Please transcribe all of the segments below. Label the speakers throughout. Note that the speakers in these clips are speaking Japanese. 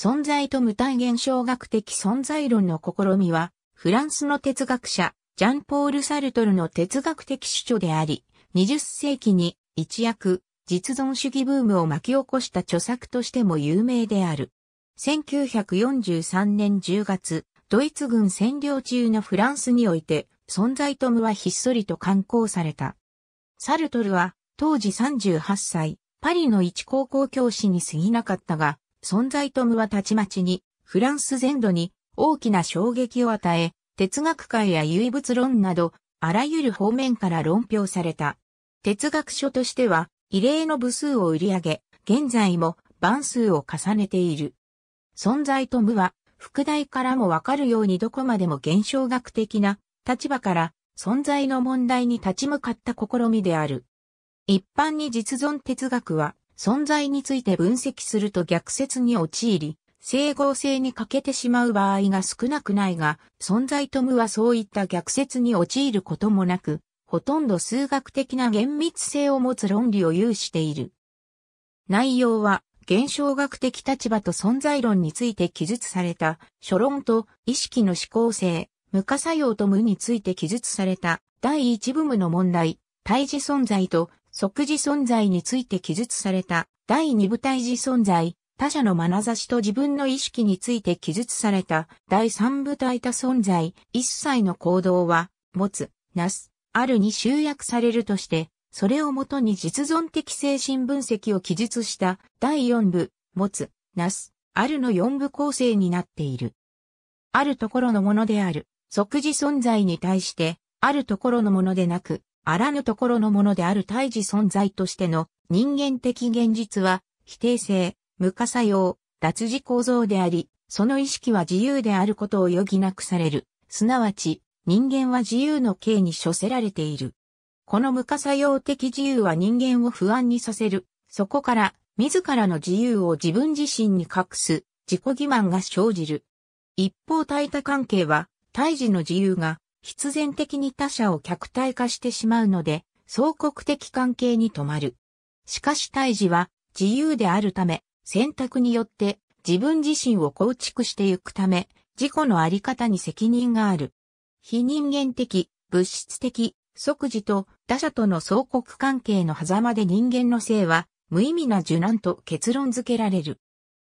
Speaker 1: 存在と無体現象学的存在論の試みは、フランスの哲学者、ジャンポール・サルトルの哲学的主張であり、20世紀に一躍、実存主義ブームを巻き起こした著作としても有名である。1943年10月、ドイツ軍占領中のフランスにおいて、存在と無はひっそりと刊行された。サルトルは、当時38歳、パリの一高校教師に過ぎなかったが、存在トムはたちまちに、フランス全土に大きな衝撃を与え、哲学界や唯物論など、あらゆる方面から論評された。哲学書としては、異例の部数を売り上げ、現在も番数を重ねている。存在トムは、副題からもわかるようにどこまでも現象学的な立場から存在の問題に立ち向かった試みである。一般に実存哲学は存在について分析すると逆説に陥り、整合性に欠けてしまう場合が少なくないが、存在と無はそういった逆説に陥ることもなく、ほとんど数学的な厳密性を持つ論理を有している。内容は、現象学的立場と存在論について記述された、諸論と意識の思考性、無化作用と無について記述された、第一部無の問題、対峙存在と即時存在について記述された第二部対時存在、他者の眼差しと自分の意識について記述された第三部対他存在、一切の行動は、持つ、なす、あるに集約されるとして、それをもとに実存的精神分析を記述した第四部、持つ、なす、あるの四部構成になっている。あるところのものである、即時存在に対して、あるところのものでなく、あらぬところのものである胎児存在としての人間的現実は、否定性、無可作用、脱字構造であり、その意識は自由であることを余儀なくされる。すなわち、人間は自由の刑に処せられている。この無可作用的自由は人間を不安にさせる。そこから、自らの自由を自分自身に隠す、自己欺瞞が生じる。一方対多関係は、胎児の自由が必然的に他者を客体化してしまうので、相国的関係に止まる。しかし胎児は自由であるため、選択によって自分自身を構築してゆくため、自己のあり方に責任がある。非人間的、物質的、即時と他者との相国関係の狭間で人間の性は無意味な受難と結論付けられる。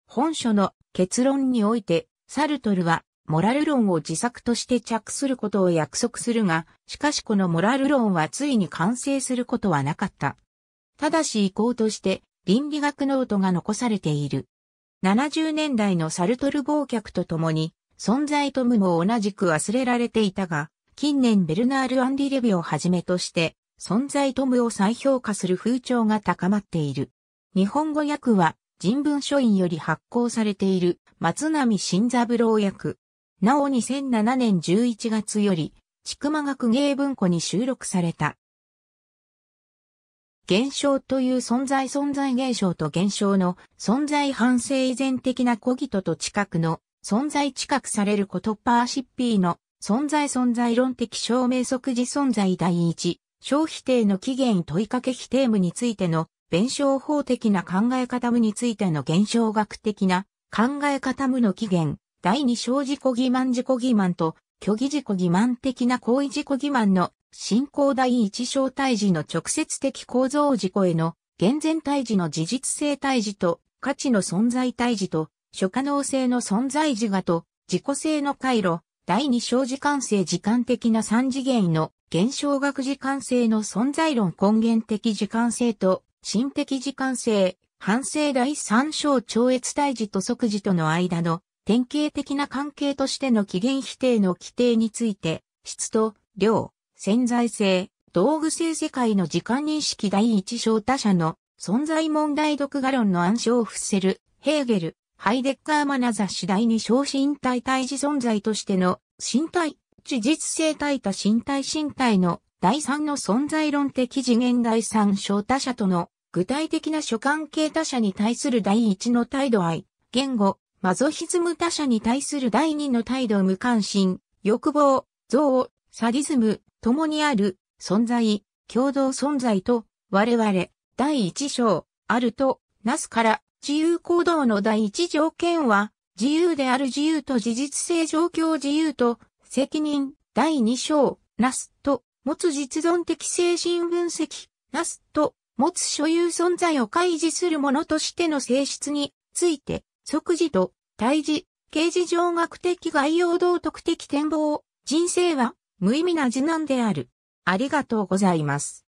Speaker 1: 本書の結論において、サルトルはモラル論を自作として着することを約束するが、しかしこのモラル論はついに完成することはなかった。ただし意向として倫理学ノートが残されている。70年代のサルトル忘却とともに、存在と無も同じく忘れられていたが、近年ベルナール・アンディ・レビをはじめとして、存在と無を再評価する風潮が高まっている。日本語訳は人文書院より発行されている松並新三郎訳。なお2007年11月より、千曲学芸文庫に収録された。現象という存在存在現象と現象の存在反省依然的な小人と近くの存在近くされることパーシッピーの存在存在論的証明即時存在第一、小否定の起源問いかけ否定無についての弁証法的な考え方無についての現象学的な考え方無の起源、第二小自己欺瞞自己欺瞞と、虚偽自己欺瞞的な行為自己欺瞞の進行第一小対峙の直接的構造自己への厳前対峙の事実性対峙と価値の存在対峙と諸可能性の存在自我と自己性の回路第二小時間性時間的な三次元の現象学時間性の存在論根源的時間性と心的時間性反省第三小超越対峙と即時との間の典型的な関係としての起源否定の規定について、質と量、潜在性、道具性世界の時間認識第一章他者の存在問題読画論の暗証を伏せる、ヘーゲル、ハイデッカーマナザ次第に小身体対峙存在としての身体、事実性対他身体身体の第三の存在論的次元第三章他者との具体的な諸関係他者に対する第一の態度愛、言語、マゾヒズム他者に対する第二の態度無関心、欲望、憎悪、サディズム、共にある、存在、共同存在と、我々、第一章、あると、なすから、自由行動の第一条件は、自由である自由と事実性状況自由と、責任、第二章、なすと、持つ実存的精神分析、なすと、持つ所有存在を開示するものとしての性質について、即時と、退治、刑事上学的概要道徳的展望、人生は無意味な事難である。ありがとうございます。